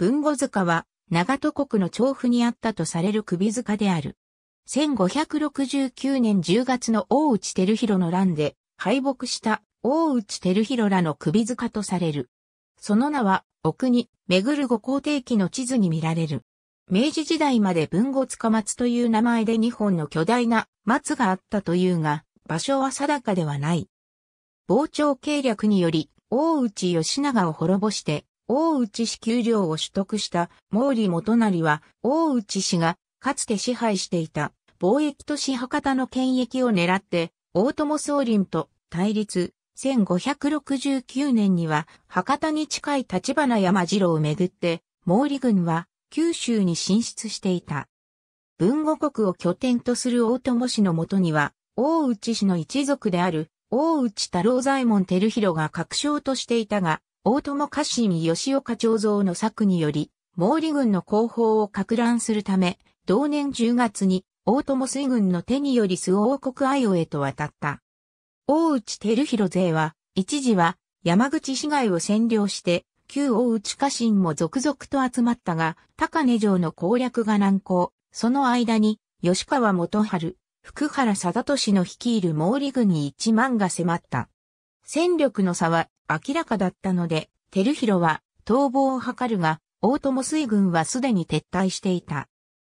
文後塚は、長戸国の調布にあったとされる首塚である。1569年10月の大内照弘の乱で敗北した大内照弘らの首塚とされる。その名は、奥に、巡る五皇帝記の地図に見られる。明治時代まで文後塚松という名前で2本の巨大な松があったというが、場所は定かではない。傍聴計略により、大内義長を滅ぼして、大内氏給料を取得した毛利元就は、大内氏がかつて支配していた貿易都市博多の権益を狙って、大友総林と対立。1569年には博多に近い立花山城をめぐって、毛利軍は九州に進出していた。文後国を拠点とする大友氏のもとには、大内氏の一族である大内太郎左衛門照弘が確証としていたが、大友家臣吉岡長蔵の策により、毛利軍の後方を拡乱するため、同年10月に大友水軍の手により周王国愛をへと渡った。大内照弘勢は、一時は山口市街を占領して、旧大内家臣も続々と集まったが、高根城の攻略が難航。その間に、吉川元春、福原貞俊の率いる毛利軍に一万が迫った。戦力の差は明らかだったので、テルヒロは逃亡を図るが、大友水軍はすでに撤退していた。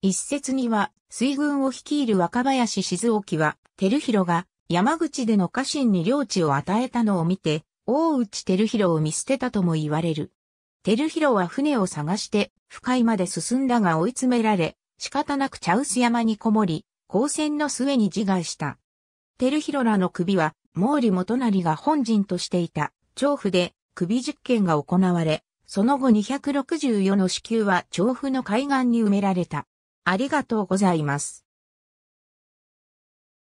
一説には、水軍を率いる若林静沖は、テルヒロが山口での家臣に領地を与えたのを見て、大内テルヒロを見捨てたとも言われる。テルヒロは船を探して、深いまで進んだが追い詰められ、仕方なく茶臼山にこもり、光線の末に自害した。テルヒロらの首は毛利元就が本陣としていた、調布で、首実験が行われ、その後264の支給は調布の海岸に埋められた。ありがとうございます。